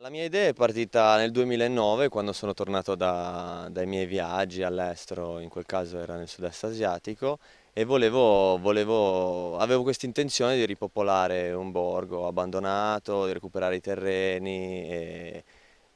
La mia idea è partita nel 2009 quando sono tornato da, dai miei viaggi all'estero, in quel caso era nel sud-est asiatico e volevo, volevo, avevo questa intenzione di ripopolare un borgo abbandonato, di recuperare i terreni e,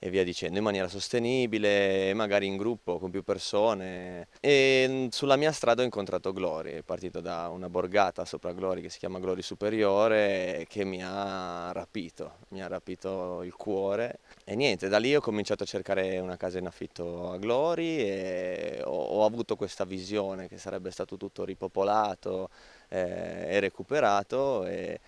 e via dicendo, in maniera sostenibile, magari in gruppo, con più persone. E mm, sulla mia strada ho incontrato Glory, partito da una borgata sopra Glory che si chiama Glory Superiore, che mi ha rapito, mi ha rapito il cuore. E niente, da lì ho cominciato a cercare una casa in affitto a Glory e ho, ho avuto questa visione che sarebbe stato tutto ripopolato eh, e recuperato. E,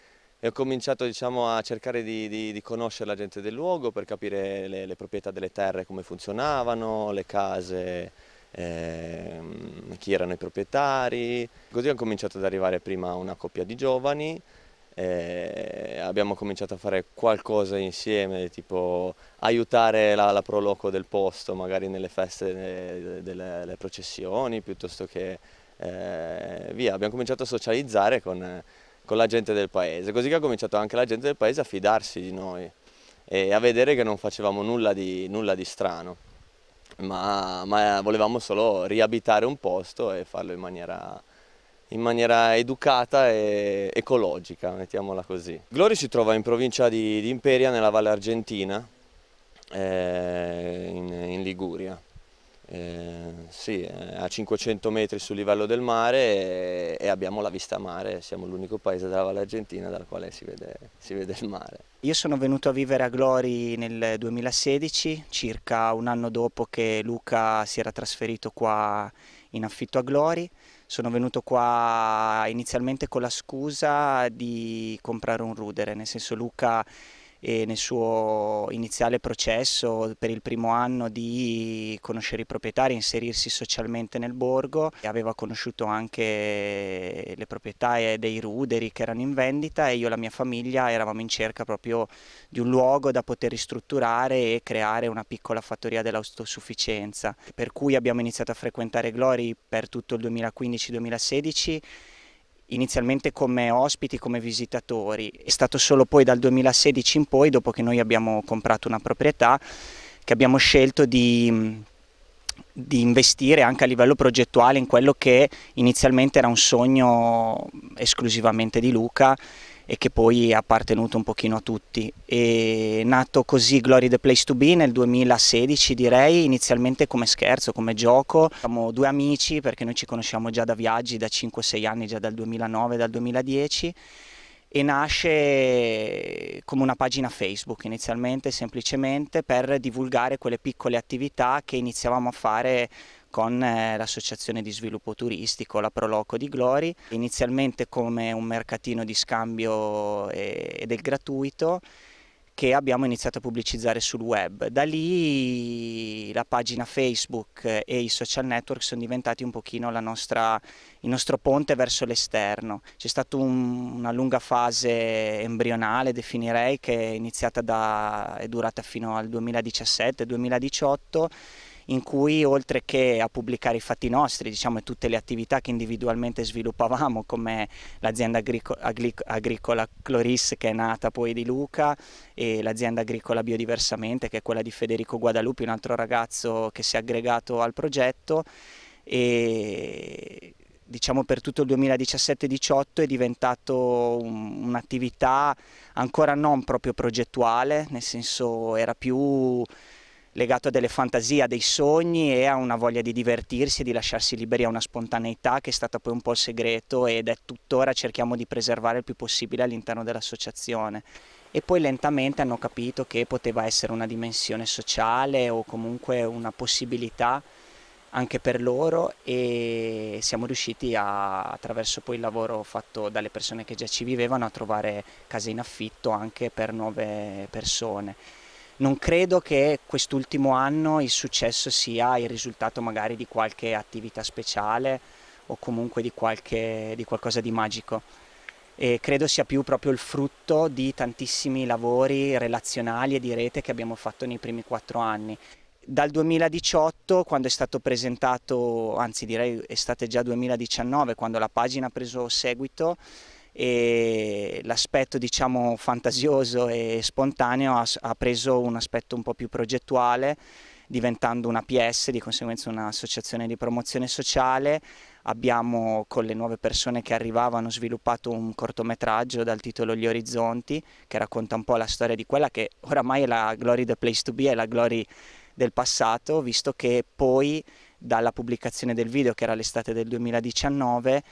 e ho cominciato diciamo, a cercare di, di, di, conoscere la gente del luogo per capire le, le proprietà delle terre, come funzionavano, le case, ehm, chi erano i proprietari. Così ho cominciato ad arrivare prima una coppia di giovani, eh, abbiamo cominciato a fare qualcosa insieme, tipo aiutare la, la proloco del posto, magari nelle feste eh, delle, delle processioni, piuttosto che eh, via. Abbiamo cominciato a socializzare con con la gente del paese, così che ha cominciato anche la gente del paese a fidarsi di noi e a vedere che non facevamo nulla di, nulla di strano, ma, ma, volevamo solo riabitare un posto e farlo in maniera, in maniera educata e ecologica, mettiamola così. Glory si trova in provincia di, di Imperia, nella Valle Argentina, eh, in, in Liguria. Eh, sì, eh, a 500 metri sul livello del mare e, e abbiamo la vista mare, siamo l'unico paese della Valle Argentina dal quale si vede, si vede, il mare. Io sono venuto a vivere a Glori nel 2016, circa un anno dopo che Luca si era trasferito qua in affitto a Glori. Sono venuto qua inizialmente con la scusa di comprare un rudere, nel senso Luca e nel suo iniziale processo per il primo anno di conoscere i proprietari, inserirsi socialmente nel borgo, aveva conosciuto anche le proprietà dei ruderi che erano in vendita e io e la mia famiglia eravamo in cerca proprio di un luogo da poter ristrutturare e creare una piccola fattoria dell'autosufficienza, per cui abbiamo iniziato a frequentare Glory per tutto il 2015-2016 inizialmente come ospiti, come visitatori. È stato solo poi dal 2016 in poi, dopo che noi abbiamo comprato una proprietà, che abbiamo scelto di, di investire anche a livello progettuale in quello che inizialmente era un sogno esclusivamente di Luca e che poi è appartenuto un pochino a tutti. È nato così Glory the Place to Be nel 2016 direi, inizialmente come scherzo, come gioco. Siamo due amici perché noi ci conosciamo già da viaggi, da 5-6 anni, già dal 2009, dal 2010 e nasce come una pagina Facebook inizialmente semplicemente per divulgare quelle piccole attività che iniziavamo a fare con eh, l'associazione di sviluppo turistico, la Proloco di Glori, inizialmente come un mercatino di scambio e eh, del gratuito che abbiamo iniziato a pubblicizzare sul web. Da lì la pagina Facebook e i social network sono diventati un pochino nostra, il nostro ponte verso l'esterno. C'è stata un, una lunga fase embrionale, definirei, che è iniziata da, è durata fino al 2017-2018 in cui oltre che a pubblicare i fatti nostri diciamo, e tutte le attività che individualmente sviluppavamo come l'azienda agricola Cloris che è nata poi di Luca e l'azienda agricola Biodiversamente che è quella di Federico Guadalupi, un altro ragazzo che si è aggregato al progetto e diciamo per tutto il 2017-18 è diventato un'attività ancora non proprio progettuale, nel senso era più legato a delle fantasie, a dei sogni e a una voglia di divertirsi e di lasciarsi liberi a una spontaneità che è stata poi un po' il segreto ed è tuttora cerchiamo di preservare il più possibile all'interno dell'associazione. E poi lentamente hanno capito che poteva essere una dimensione sociale o comunque una possibilità anche per loro e siamo riusciti a, attraverso poi il lavoro fatto dalle persone che già ci vivevano a trovare case in affitto anche per nuove persone. Non credo che quest'ultimo anno il successo sia il risultato magari di qualche attività speciale o comunque di, qualche, di qualcosa di magico. E credo sia più proprio il frutto di tantissimi lavori relazionali e di rete che abbiamo fatto nei primi quattro anni. Dal 2018, quando è stato presentato, anzi direi estate già 2019, quando la pagina ha preso seguito, e l'aspetto diciamo fantasioso e spontaneo ha, ha preso un aspetto un po' più progettuale diventando una PS, di conseguenza un'associazione di promozione sociale. Abbiamo con le nuove persone che arrivavano sviluppato un cortometraggio dal titolo Gli Orizzonti, che racconta un po' la storia di quella che oramai è la glory the place to be, è la glory del passato, visto che poi dalla pubblicazione del video, che era l'estate del 2019,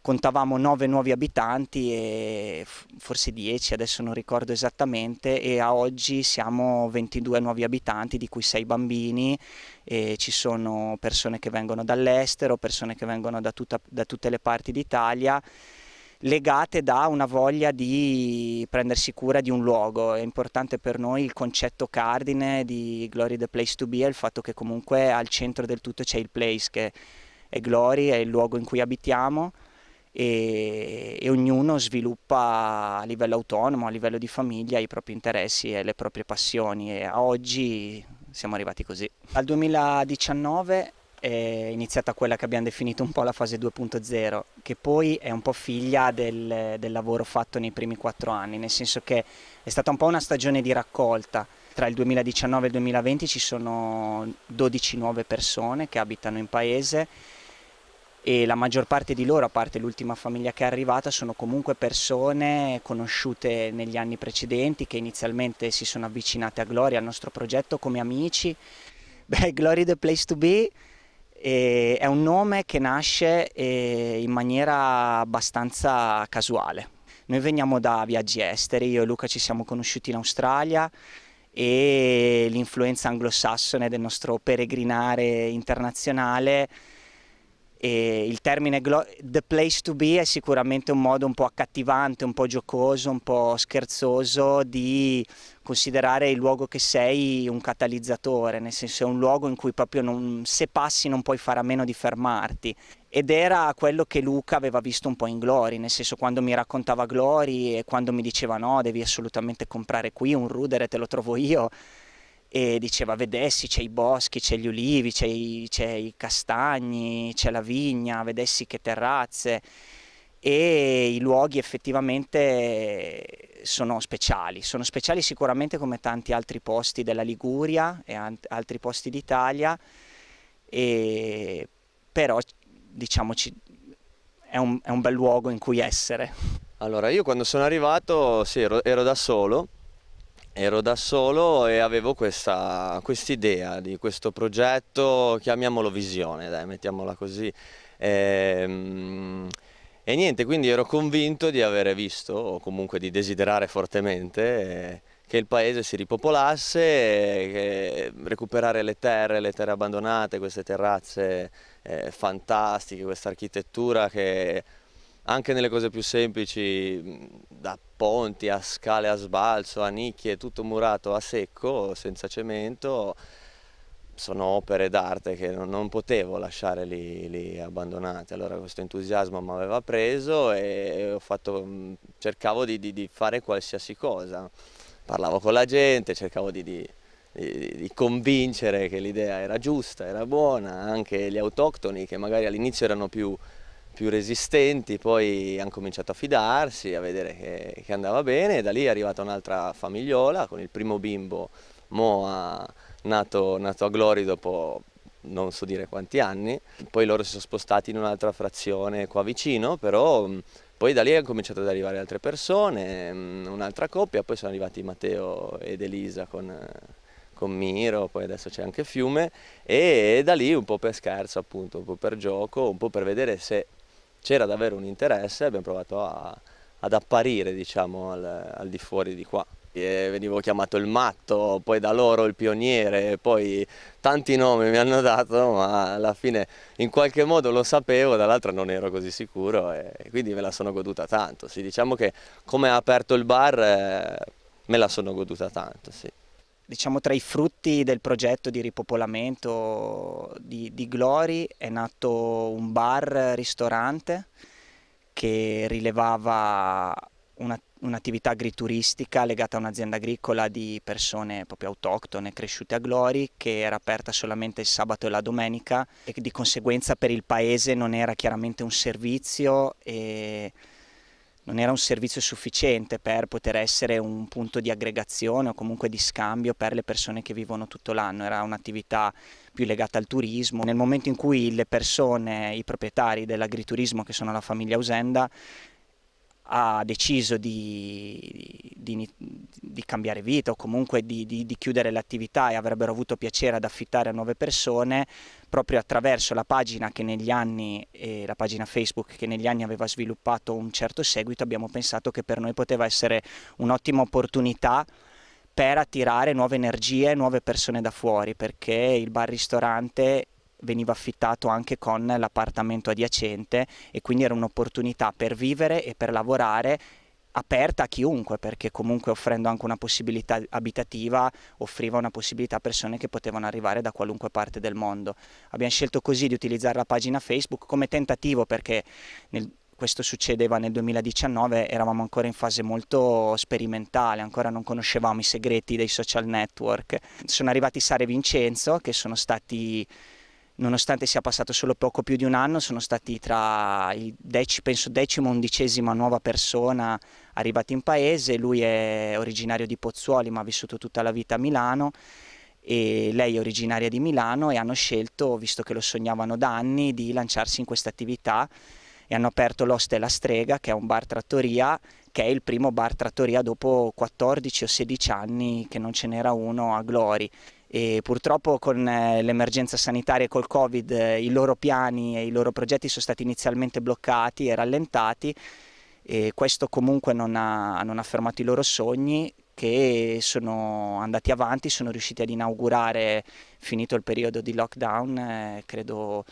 contavamo nove nuovi abitanti e forse dieci, adesso non ricordo esattamente, e a oggi siamo 22 nuovi abitanti, di cui sei bambini, e ci sono persone che vengono dall'estero, persone che vengono da, tutta, da tutte le parti d'Italia legate da una voglia di prendersi cura di un luogo. È importante per noi il concetto cardine di Glory the Place to Be il fatto che comunque al centro del tutto c'è il place che è Glory, è il luogo in cui abitiamo e, e, ognuno sviluppa a livello autonomo, a livello di famiglia, i propri interessi e le proprie passioni e a oggi siamo arrivati così. Dal 2019 è iniziata quella che abbiamo definito un po' la fase 2.0, che poi è un po' figlia del, del lavoro fatto nei primi quattro anni, nel senso che è stata un po' una stagione di raccolta tra il 2019 e il 2020 ci sono 12 nuove persone che abitano in paese e la maggior parte di loro, a parte l'ultima famiglia che è arrivata, sono comunque persone conosciute negli anni precedenti che inizialmente si sono avvicinate a Gloria, al nostro progetto, come amici. Beh, Glory the Place to Be eh, è un nome che nasce eh, in maniera abbastanza casuale. Noi veniamo da viaggi esteri, io e Luca ci siamo conosciuti in Australia e l'influenza anglosassone del nostro peregrinare internazionale e il termine The Place to Be è sicuramente un modo un po' accattivante, un po' giocoso, un po' scherzoso di considerare il luogo che sei un catalizzatore, nel senso è un luogo in cui proprio non, se passi non puoi fare a meno di fermarti. Ed era quello che Luca aveva visto un po' in Glory, nel senso quando mi raccontava Glory e quando mi diceva no, devi assolutamente comprare qui un rudere, te lo trovo io e diceva vedessi c'è i boschi, c'è gli ulivi, c'è i, i, castagni, c'è la vigna, vedessi che terrazze e i luoghi effettivamente sono speciali, sono speciali sicuramente come tanti altri posti della Liguria e altri posti d'Italia, però diciamoci è un, è un bel luogo in cui essere. Allora io quando sono arrivato sì, ero, ero da solo Ero da solo e avevo questa quest idea di questo progetto, chiamiamolo visione, dai, mettiamola così. E, ehm, e, niente, quindi ero convinto di avere visto, o comunque di desiderare fortemente, che il paese si ripopolasse, che recuperare le terre, le terre abbandonate, queste terrazze eh, fantastiche, questa architettura che anche nelle cose più semplici, da ponti a scale a sbalzo, a nicchie, tutto murato a secco, senza cemento, sono opere d'arte che non, potevo lasciare lì, lì, abbandonate. Allora questo entusiasmo mi aveva preso e fatto, cercavo di, di, di, fare qualsiasi cosa. Parlavo con la gente, cercavo di, di di convincere che l'idea era giusta, era buona, anche gli autoctoni che magari all'inizio erano più più resistenti, poi hanno cominciato a fidarsi, a vedere che, che andava bene e da lì è arrivata un'altra famigliola con il primo bimbo Moa nato, nato a Glori dopo non so dire quanti anni, poi loro si sono spostati in un'altra frazione qua vicino, però poi da lì hanno cominciato ad arrivare altre persone, un'altra coppia, poi sono arrivati Matteo ed Elisa con, con Miro, poi adesso c'è anche Fiume e da lì un po' per scherzo appunto, un po' per gioco, un po' per vedere se c'era davvero un interesse e abbiamo provato a, ad apparire diciamo, al, al, di fuori di qua. E venivo chiamato il matto, poi da loro il pioniere, poi tanti nomi mi hanno dato, ma alla fine in qualche modo lo sapevo, dall'altra non ero così sicuro e quindi me la sono goduta tanto. Sì, diciamo che come ha aperto il bar eh, me la sono goduta tanto. Sì diciamo tra i frutti del progetto di ripopolamento di, di Glory è nato un bar-ristorante che rilevava un'attività agrituristica legata a un'azienda agricola di persone proprio autoctone cresciute a Glori che era aperta solamente il sabato e la domenica e di conseguenza per il paese non era chiaramente un servizio e non era un servizio sufficiente per poter essere un punto di aggregazione o comunque di scambio per le persone che vivono tutto l'anno, era un'attività più legata al turismo. Nel momento in cui le persone, i proprietari dell'agriturismo che sono la famiglia Ausenda, ha deciso di, di, di, cambiare vita o comunque di, di chiudere l'attività e avrebbero avuto piacere ad affittare a nuove persone proprio attraverso la pagina, anni, eh, la pagina Facebook che negli anni aveva sviluppato un certo seguito abbiamo pensato che per noi poteva essere un'ottima opportunità per attirare nuove energie, nuove persone da fuori perché il bar ristorante veniva affittato anche con l'appartamento adiacente e quindi era un'opportunità per vivere e per lavorare aperta a chiunque perché comunque offrendo anche una possibilità abitativa offriva una possibilità a persone che potevano arrivare da qualunque parte del mondo. Abbiamo scelto così di utilizzare la pagina Facebook come tentativo perché nel, questo succedeva nel 2019, eravamo ancora in fase molto sperimentale, ancora non conoscevamo i segreti dei social network. Sono arrivati Sara e Vincenzo che sono stati nonostante sia passato solo poco più di un anno, sono stati tra il dec- penso decimo e undicesima nuova persona arrivata in paese. Lui è originario di Pozzuoli, ma ha vissuto tutta la vita a Milano. E lei è originaria di Milano e hanno scelto, visto che lo sognavano da anni, di lanciarsi in questa attività e hanno aperto l'Oste e la Strega, che è un bar trattoria, che è il primo bar trattoria dopo 14 o 16 anni che non ce n'era uno a Glori e purtroppo con eh, l'emergenza sanitaria e col Covid eh, i loro piani e i loro progetti sono stati inizialmente bloccati e rallentati e questo comunque non ha, non ha fermato i loro sogni che sono andati avanti, sono riusciti ad inaugurare finito il periodo di lockdown, eh, credo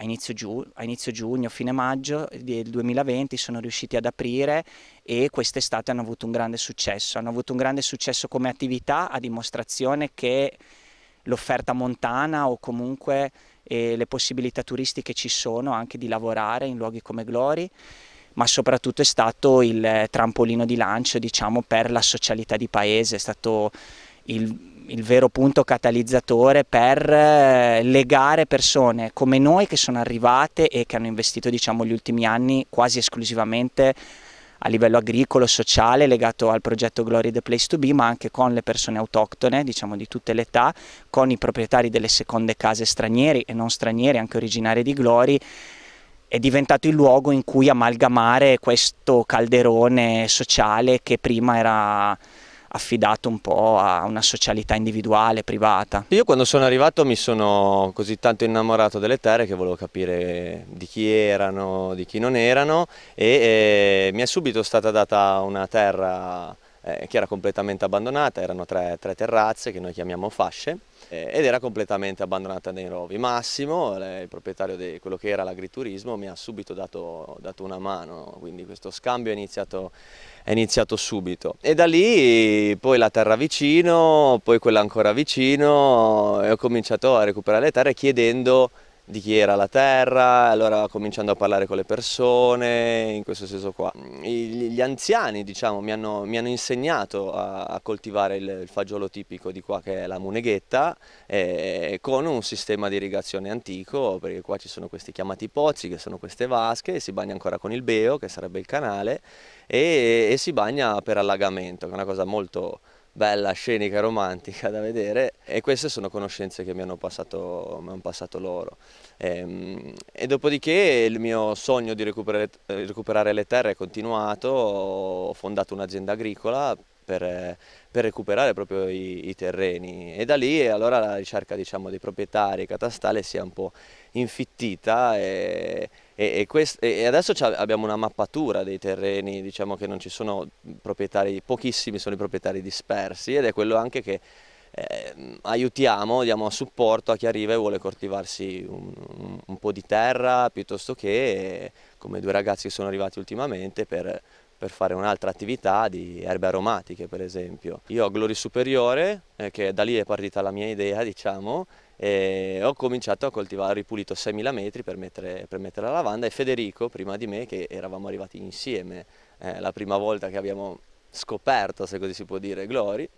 a inizio, giugno, a inizio giugno, fine maggio del 2020 sono riusciti ad aprire e quest'estate hanno avuto un grande successo. Hanno avuto un grande successo come attività a dimostrazione che l'offerta montana o comunque eh, le possibilità turistiche ci sono anche di lavorare in luoghi come Glory ma soprattutto è stato il trampolino di lancio diciamo, per la socialità di paese, è stato il il vero punto catalizzatore per eh, legare persone come noi che sono arrivate e che hanno investito diciamo, gli ultimi anni quasi esclusivamente a livello agricolo, sociale, legato al progetto Glory the Place to Be, ma anche con le persone autoctone, diciamo di tutte le età, con i proprietari delle seconde case stranieri e non stranieri, anche originari di Glory, è diventato il luogo in cui amalgamare questo calderone sociale che prima era affidato un po' a una socialità individuale, privata. Io quando sono arrivato mi sono così tanto innamorato delle terre che volevo capire di chi erano, di chi non erano e, e mi è subito stata data una terra eh, che era completamente abbandonata, erano tre, tre terrazze che noi chiamiamo fasce eh, ed era completamente abbandonata nei rovi. Massimo, il proprietario di quello che era l'agriturismo, mi ha subito dato, dato, una mano, quindi questo scambio è iniziato, è iniziato, subito. E da lì poi la terra vicino, poi quella ancora vicino e ho cominciato a recuperare le terre chiedendo di chi era la terra, allora cominciando a parlare con le persone, in questo senso qua. Gli anziani diciamo, mi, hanno, mi hanno insegnato a, a coltivare il, il, fagiolo tipico di qua che è la muneghetta eh, con un sistema di irrigazione antico perché qua ci sono questi chiamati pozzi che sono queste vasche, si bagna ancora con il beo che sarebbe il canale e, e si bagna per allagamento che è una cosa molto bella, scenica, romantica da vedere e queste sono conoscenze che mi hanno passato, mi hanno passato loro. E, ehm, e, dopodiché il mio sogno di recuperare, recuperare le terre è continuato, ho fondato un'azienda agricola per per recuperare proprio i, i terreni e da lì allora la ricerca diciamo, dei proprietari catastale si è un po' infittita e, e, quest, e, adesso abbiamo una mappatura dei terreni, diciamo che non ci sono proprietari, pochissimi sono i proprietari dispersi ed è quello anche che eh, aiutiamo, diamo supporto a chi arriva e vuole coltivarsi un, un, un po' di terra piuttosto che, come due ragazzi che sono arrivati ultimamente, per per fare un'altra attività di erbe aromatiche per esempio. Io ho Glory Superiore, eh, che da lì è partita la mia idea diciamo, e ho cominciato a coltivare, ho ripulito 6.000 metri per mettere, per mettere la lavanda e Federico prima di me, che eravamo arrivati insieme eh, la prima volta che abbiamo scoperto, se così si può dire, Glory,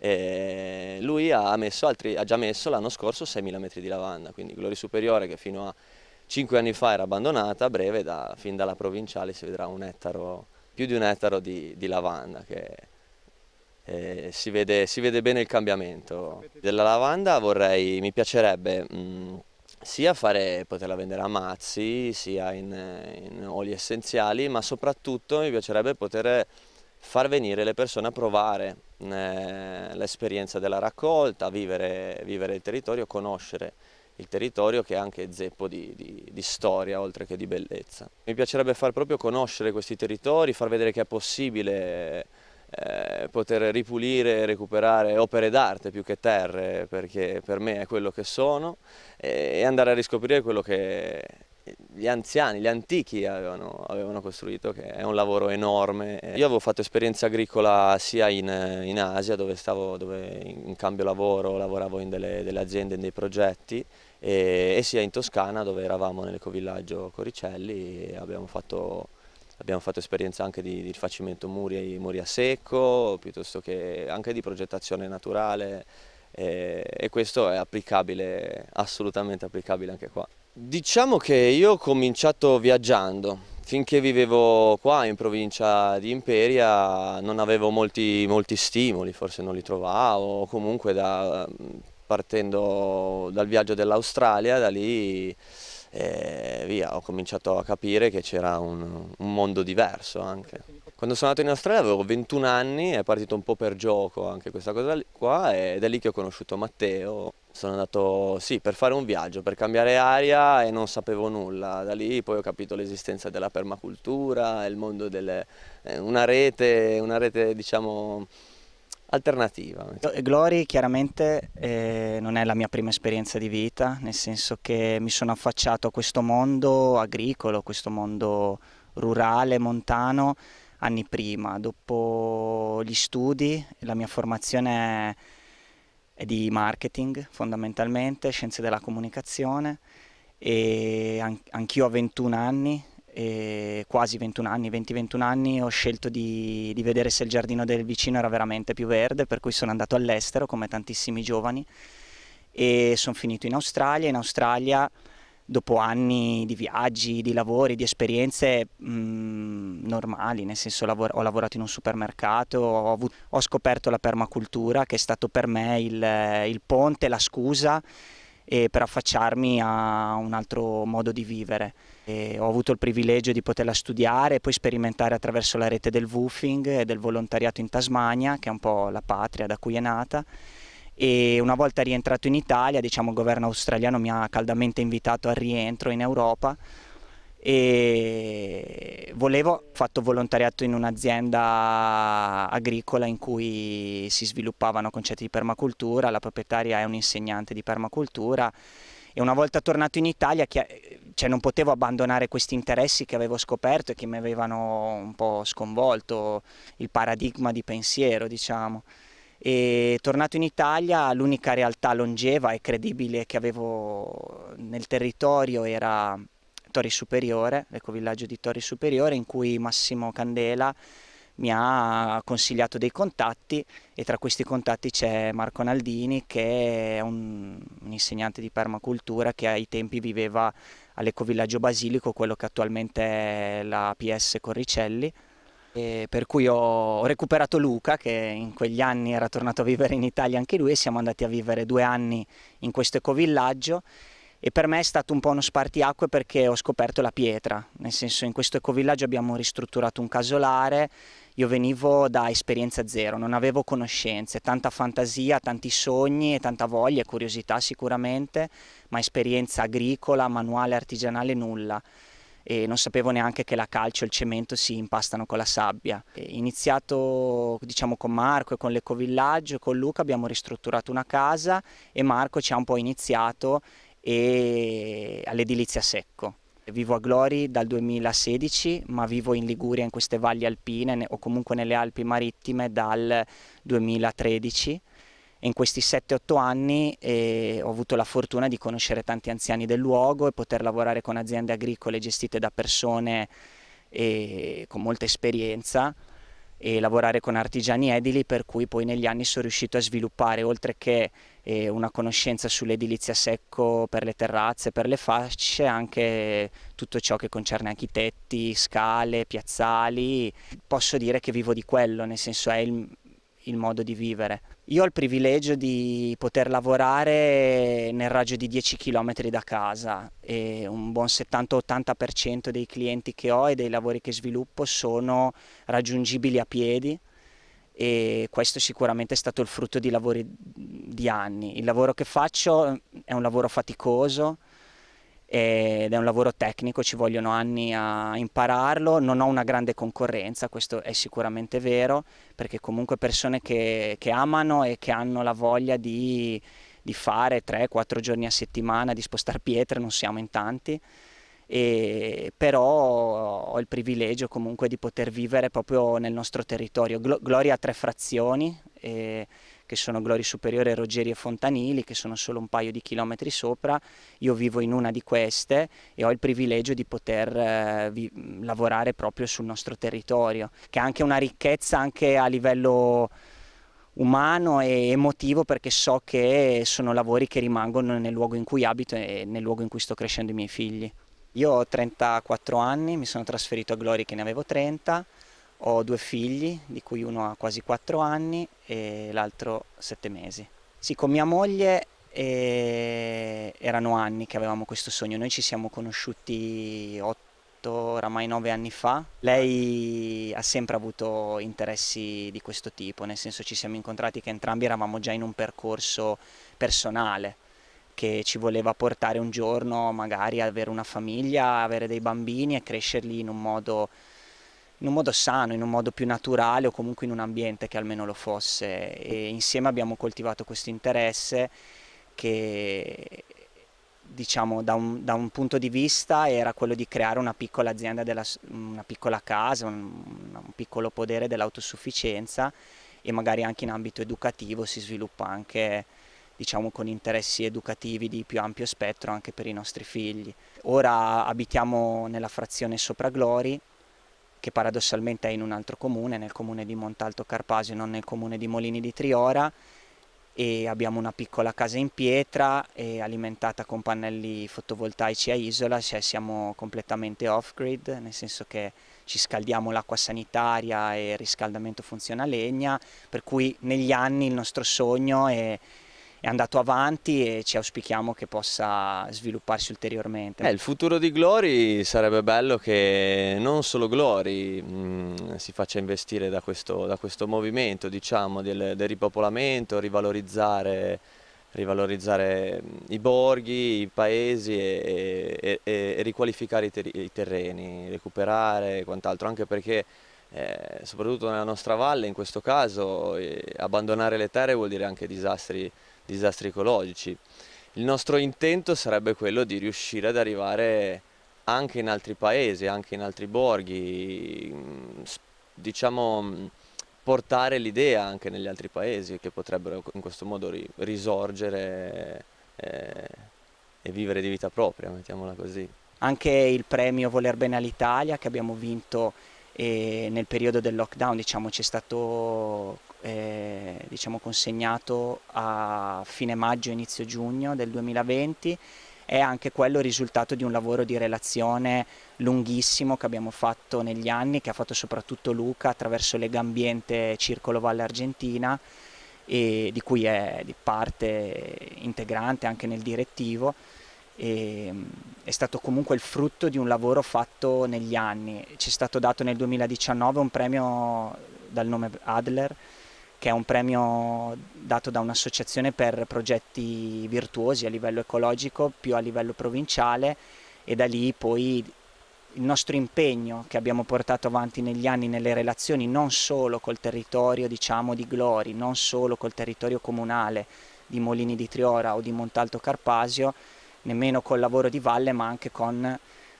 e lui ha, messo altri, ha già messo l'anno scorso 6.000 metri di lavanda, quindi Glory Superiore che fino a 5 anni fa era abbandonata, a breve da, fin dalla provinciale si vedrà un ettaro più di un ettaro di, di lavanda che eh, si, vede, si, vede, bene il cambiamento. Della lavanda vorrei, mi piacerebbe mh, mm, sia fare, poterla vendere a mazzi, sia in, in oli essenziali, ma soprattutto mi piacerebbe poter far venire le persone a provare eh, l'esperienza della raccolta, vivere, vivere il territorio, conoscere il territorio che è anche zeppo di, di, di, storia oltre che di bellezza. Mi piacerebbe far proprio conoscere questi territori, far vedere che è possibile eh, poter ripulire e recuperare opere d'arte più che terre, perché per me è quello che sono, e, e andare a riscoprire quello che gli anziani, gli antichi avevano, avevano, costruito, che è un lavoro enorme. Io avevo fatto esperienza agricola sia in, in Asia, dove, stavo, dove in cambio lavoro lavoravo in delle, delle aziende, in dei progetti, e, e sia in Toscana dove eravamo nell'ecovillaggio Coricelli e abbiamo fatto abbiamo fatto esperienza anche di, di rifacimento muri, muri, a secco, piuttosto che anche di progettazione naturale e, e, questo è applicabile, assolutamente applicabile anche qua. Diciamo che io ho cominciato viaggiando, finché vivevo qua in provincia di Imperia non avevo molti, molti stimoli, forse non li trovavo, comunque da, partendo dal viaggio dell'Australia, da lì eh, via, ho cominciato a capire che c'era un, un, mondo diverso anche. Quando sono andato in Australia avevo 21 anni, è partito un po' per gioco anche questa cosa qua ed è lì che ho conosciuto Matteo. Sono andato sì, per fare un viaggio, per cambiare aria e non sapevo nulla. Da lì poi ho capito l'esistenza della permacultura, il mondo delle... Eh, una rete, una rete diciamo alternativa. Glory chiaramente eh, non è la mia prima esperienza di vita, nel senso che mi sono affacciato a questo mondo agricolo, questo mondo rurale, montano, anni prima. Dopo gli studi, la mia formazione è, è di marketing fondamentalmente, scienze della comunicazione e anch'io a 21 anni e quasi 21 anni, 20-21 anni, ho scelto di, di, vedere se il giardino del vicino era veramente più verde, per cui sono andato all'estero come tantissimi giovani e sono finito in Australia. In Australia, dopo anni di viaggi, di lavori, di esperienze mh, mm, normali, nel senso lavor ho lavorato in un supermercato, ho, avuto, ho, scoperto la permacultura che è stato per me il, il ponte, la scusa e per affacciarmi a un altro modo di vivere. E ho avuto il privilegio di poterla studiare e poi sperimentare attraverso la rete del woofing e del volontariato in Tasmania, che è un po' la patria da cui è nata. E una volta rientrato in Italia, diciamo, il governo australiano mi ha caldamente invitato al rientro in Europa e volevo, ho fatto volontariato in un'azienda agricola in cui si sviluppavano concetti di permacultura, la proprietaria è un'insegnante di permacultura e una volta tornato in Italia cioè non potevo abbandonare questi interessi che avevo scoperto e che mi avevano un po' sconvolto il paradigma di pensiero diciamo e tornato in Italia l'unica realtà longeva e credibile che avevo nel territorio era Tori Superiore, l'ecovillaggio di Tori Superiore, in cui Massimo Candela mi ha consigliato dei contatti e tra questi contatti c'è Marco Naldini che è un, un, insegnante di permacultura che ai tempi viveva all'ecovillaggio basilico, quello che attualmente è la PS Corricelli. E per cui ho, ho recuperato Luca che in quegli anni era tornato a vivere in Italia anche lui e siamo andati a vivere due anni in questo ecovillaggio e per me è stato un po' uno spartiacque perché ho scoperto la pietra, nel senso in questo ecovillaggio abbiamo ristrutturato un casolare, io venivo da esperienza zero, non avevo conoscenze, tanta fantasia, tanti sogni, e tanta voglia e curiosità sicuramente, ma esperienza agricola, manuale, artigianale nulla e non sapevo neanche che la calcio e il cemento si impastano con la sabbia. E iniziato diciamo con Marco e con l'ecovillaggio, con Luca abbiamo ristrutturato una casa e Marco ci ha un po' iniziato e all'edilizia secco. Vivo a Glori dal 2016, ma vivo in Liguria, in queste valli alpine o comunque nelle Alpi marittime dal 2013. In questi 7-8 anni eh, ho avuto la fortuna di conoscere tanti anziani del luogo e poter lavorare con aziende agricole gestite da persone eh, con molta esperienza e lavorare con artigiani edili per cui poi negli anni sono riuscito a sviluppare oltre che eh, una conoscenza sull'edilizia secco per le terrazze, per le fasce, anche tutto ciò che concerne anche i tetti, scale, piazzali. Posso dire che vivo di quello, nel senso è il il modo di vivere. Io ho il privilegio di poter lavorare nel raggio di 10 km da casa e un buon 70-80% dei clienti che ho e dei lavori che sviluppo sono raggiungibili a piedi e questo sicuramente è stato il frutto di lavori di anni. Il lavoro che faccio è un lavoro faticoso, ed è un lavoro tecnico, ci vogliono anni a impararlo, non ho una grande concorrenza, questo è sicuramente vero, perché comunque persone che, che amano e che hanno la voglia di, di fare 3-4 giorni a settimana, di spostare pietre, non siamo in tanti, e, però ho il privilegio comunque di poter vivere proprio nel nostro territorio. Gloria a tre frazioni. E, che sono Glori Superiore, Rogerie e Fontanili, che sono solo un paio di chilometri sopra. Io vivo in una di queste e ho il privilegio di poter eh, vi, lavorare proprio sul nostro territorio, che è anche una ricchezza anche a livello umano e emotivo perché so che sono lavori che rimangono nel luogo in cui abito e nel luogo in cui sto crescendo i miei figli. Io ho 34 anni, mi sono trasferito a Glori che ne avevo 30 ho due figli, di cui uno ha quasi 4 anni e l'altro 7 mesi. Sì, con mia moglie eh, erano anni che avevamo questo sogno. Noi ci siamo conosciuti 8 oramai nove anni fa. Lei ha sempre avuto interessi di questo tipo, nel senso ci siamo incontrati che entrambi eravamo già in un percorso personale che ci voleva portare un giorno magari ad avere una famiglia, avere dei bambini e crescerli in un modo in un modo sano, in un modo più naturale o comunque in un ambiente che almeno lo fosse e insieme abbiamo coltivato questo interesse che diciamo da un, da un, punto di vista era quello di creare una piccola azienda, della, una piccola casa, un, un piccolo podere dell'autosufficienza e magari anche in ambito educativo si sviluppa anche diciamo con interessi educativi di più ampio spettro anche per i nostri figli. Ora abitiamo nella frazione Sopra Glori che paradossalmente è in un altro comune, nel comune di Montalto Carpasio, non nel comune di Molini di Triora e abbiamo una piccola casa in pietra alimentata con pannelli fotovoltaici a isola, cioè siamo completamente off grid, nel senso che ci scaldiamo l'acqua sanitaria e il riscaldamento funziona a legna, per cui negli anni il nostro sogno è è andato avanti e ci auspichiamo che possa svilupparsi ulteriormente. Eh, il futuro di Glory sarebbe bello che non solo Glory mh, mm, si faccia investire da questo, da questo movimento diciamo, del, del ripopolamento, rivalorizzare rivalorizzare mm, i borghi, i paesi e, e, e, e riqualificare i, ter i, terreni, recuperare e quant'altro, anche perché eh, soprattutto nella nostra valle in questo caso eh, abbandonare le terre vuol dire anche disastri disastri ecologici. Il nostro intento sarebbe quello di riuscire ad arrivare anche in altri paesi, anche in altri borghi, diciamo portare l'idea anche negli altri paesi che potrebbero in questo modo risorgere eh, e vivere di vita propria, mettiamola così. Anche il premio Voler Bene all'Italia che abbiamo vinto eh, nel periodo del lockdown, diciamo, c'è stato eh, diciamo consegnato a fine maggio, inizio giugno del 2020 è anche quello il risultato di un lavoro di relazione lunghissimo che abbiamo fatto negli anni, che ha fatto soprattutto Luca attraverso Legambiente Circolo Valle Argentina, di cui è di parte integrante anche nel direttivo. E, mm, è stato comunque il frutto di un lavoro fatto negli anni. Ci è stato dato nel 2019 un premio dal nome Adler che è un premio dato da un'associazione per progetti virtuosi a livello ecologico, più a livello provinciale e da lì poi il nostro impegno che abbiamo portato avanti negli anni nelle relazioni non solo col territorio diciamo di Glori, non solo col territorio comunale di Molini di Triora o di Montalto Carpasio, nemmeno col lavoro di valle ma anche con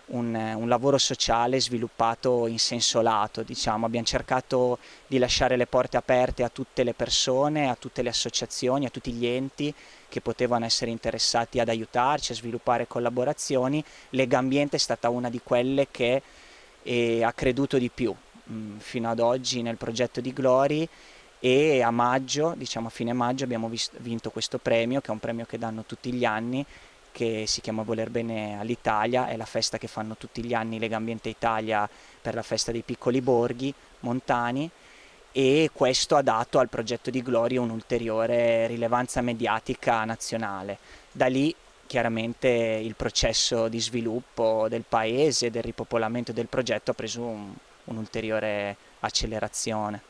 un, un, lavoro sociale sviluppato in senso lato, diciamo. abbiamo cercato di lasciare le porte aperte a tutte le persone, a tutte le associazioni, a tutti gli enti che potevano essere interessati ad aiutarci a sviluppare collaborazioni, Legambiente è stata una di quelle che eh, ha creduto di più mh, mm, fino ad oggi nel progetto di Glory e a maggio, diciamo a fine maggio abbiamo visto, vinto questo premio che è un premio che danno tutti gli anni che si chiama Voler Bene all'Italia, è la festa che fanno tutti gli anni Legambiente Italia per la festa dei piccoli borghi montani e questo ha dato al progetto di Gloria un'ulteriore rilevanza mediatica nazionale. Da lì chiaramente il processo di sviluppo del paese, del ripopolamento del progetto ha preso un'ulteriore accelerazione.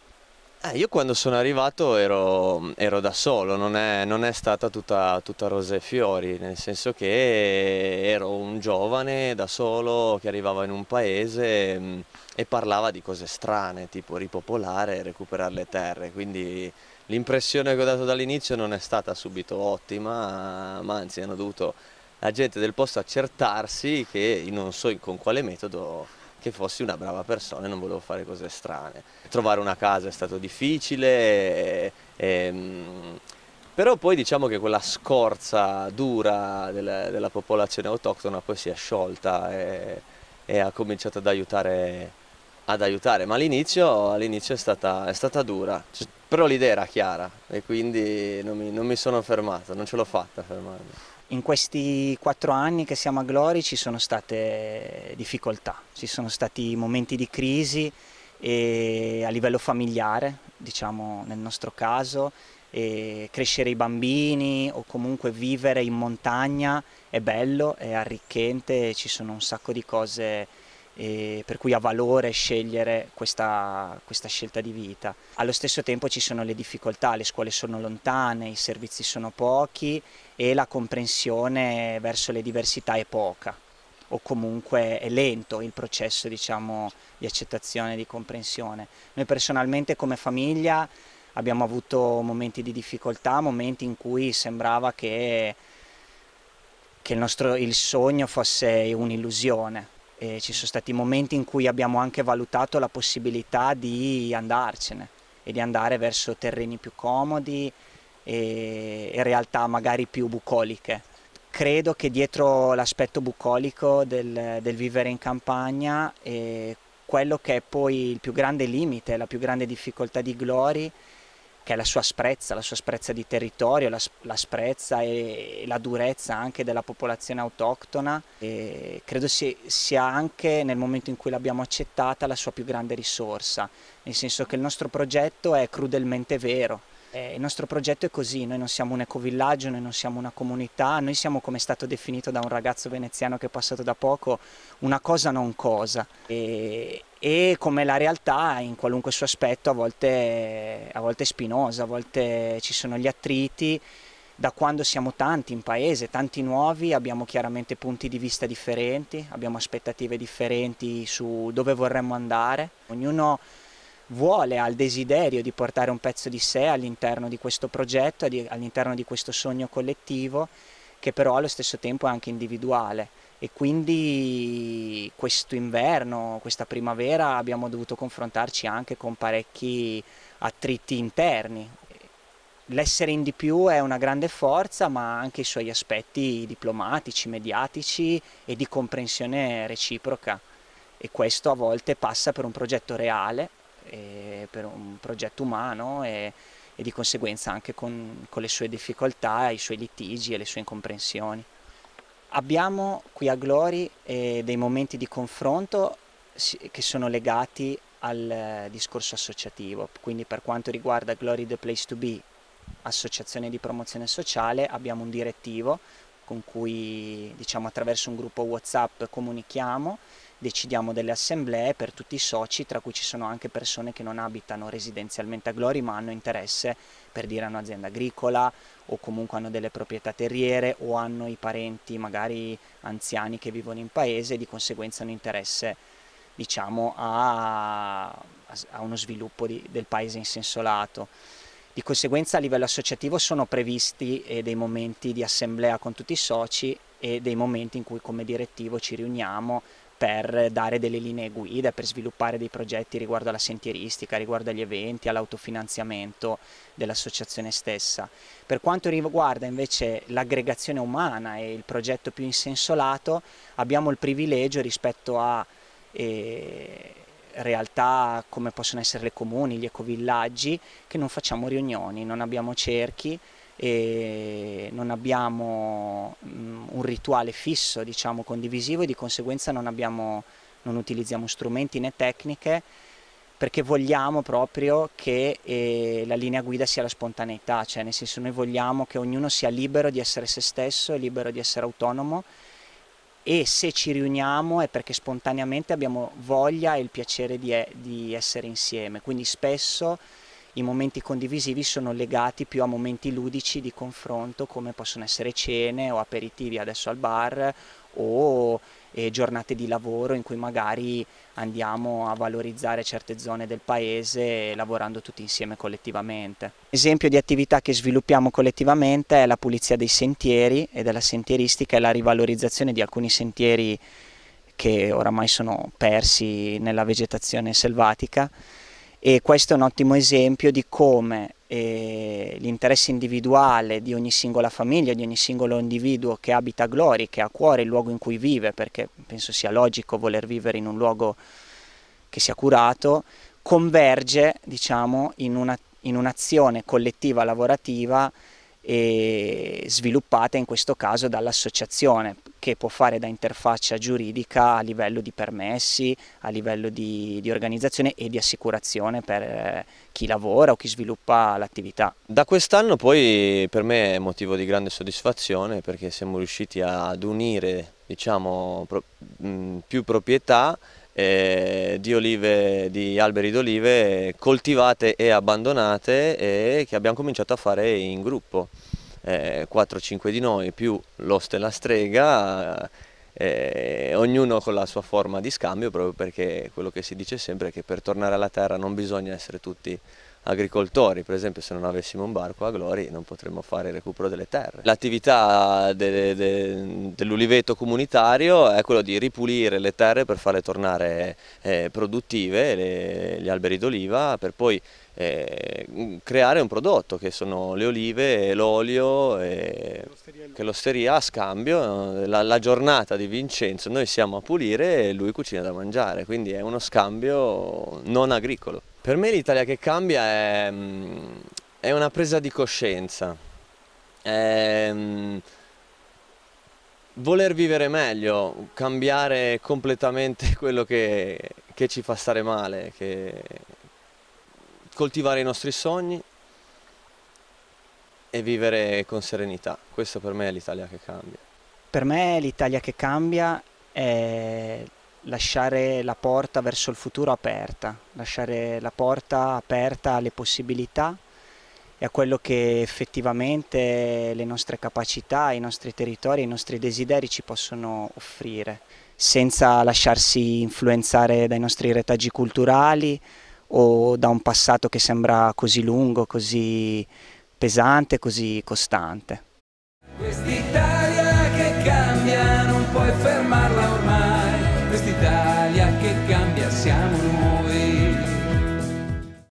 Eh, io quando sono arrivato ero, ero da solo, non è, non è stata tutta, tutta, rose e fiori, nel senso che ero un giovane da solo che arrivava in un paese mm, e parlava di cose strane, tipo ripopolare e recuperare le terre, quindi l'impressione che ho dato dall'inizio non è stata subito ottima, ma anzi hanno dovuto la gente del posto accertarsi che io non so con quale metodo che fossi una brava persona e non volevo fare cose strane. Trovare una casa è stato difficile, e, e, ehm, però poi diciamo che quella scorza dura della, della popolazione autoctona poi si è sciolta e, e ha cominciato ad aiutare, ad aiutare. ma all'inizio, all è, stata, è stata dura. Però l'idea era chiara e quindi non mi, non mi sono fermato, non ce l'ho fatta fermarmi. In questi quattro anni che siamo a Glory ci sono state difficoltà, ci sono stati momenti di crisi a livello familiare, diciamo nel nostro caso, crescere i bambini o comunque vivere in montagna è bello, è arricchente, ci sono un sacco di cose per cui ha valore scegliere questa, questa, scelta di vita. Allo stesso tempo ci sono le difficoltà, le scuole sono lontane, i servizi sono pochi e la comprensione verso le diversità è poca o comunque è lento il processo diciamo, di accettazione e di comprensione. Noi personalmente come famiglia abbiamo avuto momenti di difficoltà, momenti in cui sembrava che, che il, nostro, il sogno fosse un'illusione. E ci sono stati momenti in cui abbiamo anche valutato la possibilità di andarcene e di andare verso terreni più comodi, e, e realtà magari più bucoliche. Credo che dietro l'aspetto bucolico del, del, vivere in campagna e quello che è poi il più grande limite, la più grande difficoltà di Glory, che è la sua sprezza, la sua sprezza di territorio, la, la sprezza e, e la durezza anche della popolazione autoctona. E credo si, sia anche nel momento in cui l'abbiamo accettata la sua più grande risorsa, nel senso che il nostro progetto è crudelmente vero. Eh, il nostro progetto è così, noi non siamo un ecovillaggio, noi non siamo una comunità, noi siamo come è stato definito da un ragazzo veneziano che è passato da poco, una cosa non cosa. E, e come la realtà in qualunque suo aspetto a volte, a volte è spinosa, a volte ci sono gli attriti, da quando siamo tanti in paese, tanti nuovi, abbiamo chiaramente punti di vista differenti, abbiamo aspettative differenti su dove vorremmo andare, ognuno vuole, ha il desiderio di portare un pezzo di sé all'interno di questo progetto, all'interno di questo sogno collettivo, che però allo stesso tempo è anche individuale. E quindi questo inverno, questa primavera abbiamo dovuto confrontarci anche con parecchi attriti interni. L'essere in di più è una grande forza, ma ha anche i suoi aspetti diplomatici, mediatici e di comprensione reciproca. E questo a volte passa per un progetto reale, per un progetto umano e, e di conseguenza anche con, con, le sue difficoltà, i suoi litigi e le sue incomprensioni. Abbiamo qui a Glory eh, dei momenti di confronto che sono legati al eh, discorso associativo, quindi per quanto riguarda Glory the Place to Be, associazione di promozione sociale, abbiamo un direttivo con cui diciamo attraverso un gruppo WhatsApp comunichiamo decidiamo delle assemblee per tutti i soci, tra cui ci sono anche persone che non abitano residenzialmente a Glori ma hanno interesse per dire a un'azienda agricola o comunque hanno delle proprietà terriere o hanno i parenti magari anziani che vivono in paese e di conseguenza hanno interesse diciamo a, a uno sviluppo di, del paese in senso lato. Di conseguenza a livello associativo sono previsti eh, dei momenti di assemblea con tutti i soci e dei momenti in cui come direttivo ci riuniamo per dare delle linee guida, per sviluppare dei progetti riguardo alla sentieristica, riguardo agli eventi, all'autofinanziamento dell'associazione stessa. Per quanto riguarda invece l'aggregazione umana e il progetto più in senso lato, abbiamo il privilegio rispetto a eh, realtà come possono essere le comuni, gli ecovillaggi, che non facciamo riunioni, non abbiamo cerchi, e non abbiamo mm, un rituale fisso, diciamo, condivisivo e di conseguenza non, abbiamo, non utilizziamo strumenti né tecniche perché vogliamo proprio che eh, la linea guida sia la spontaneità, cioè nel senso noi vogliamo che ognuno sia libero di essere se stesso, libero di essere autonomo e se ci riuniamo è perché spontaneamente abbiamo voglia e il piacere di, eh, di essere insieme, quindi spesso i momenti condivisivi sono legati più a momenti ludici di confronto come possono essere cene o aperitivi adesso al bar o eh, giornate di lavoro in cui magari andiamo a valorizzare certe zone del paese lavorando tutti insieme collettivamente. Esempio di attività che sviluppiamo collettivamente è la pulizia dei sentieri e della sentieristica e la rivalorizzazione di alcuni sentieri che oramai sono persi nella vegetazione selvatica e questo è un ottimo esempio di come eh, l'interesse individuale di ogni singola famiglia, di ogni singolo individuo che abita a Glori, che ha a cuore il luogo in cui vive, perché penso sia logico voler vivere in un luogo che sia curato, converge diciamo, in, una, in un'azione collettiva lavorativa e sviluppata in questo caso dall'associazione che può fare da interfaccia giuridica a livello di permessi, a livello di, di organizzazione e di assicurazione per eh, chi lavora o chi sviluppa l'attività. Da quest'anno poi per me è motivo di grande soddisfazione perché siamo riusciti ad unire diciamo, più proprietà eh, di, olive, di alberi d'olive coltivate e abbandonate e che abbiamo cominciato a fare in gruppo. Eh, 4-5 di noi più l'oste e la strega, eh, ognuno con la sua forma di scambio, proprio perché quello che si dice sempre è che per tornare alla terra non bisogna essere tutti agricoltori, per esempio se non avessimo un barco a Glori non potremmo fare il recupero delle terre. L'attività de, de, dell'uliveto comunitario è quella di ripulire le terre per farle tornare eh, produttive, le, gli alberi d'oliva, per poi eh, creare un prodotto che sono le olive, l'olio, eh, che l'osteria a scambio, la, la giornata di Vincenzo noi siamo a pulire e lui cucina da mangiare, quindi è uno scambio non agricolo. Per me l'Italia che cambia è, mm, è, una presa di coscienza, è mm, voler vivere meglio, cambiare completamente quello che, che ci fa stare male, coltivare i nostri sogni e vivere con serenità. Questo per me è l'Italia che cambia. Per me l'Italia che cambia è lasciare la porta verso il futuro aperta, lasciare la porta aperta alle possibilità e a quello che effettivamente le nostre capacità, i nostri territori, i nostri desideri ci possono offrire, senza lasciarsi influenzare dai nostri retaggi culturali o da un passato che sembra così lungo, così pesante, così costante. Quest'Italia che cambia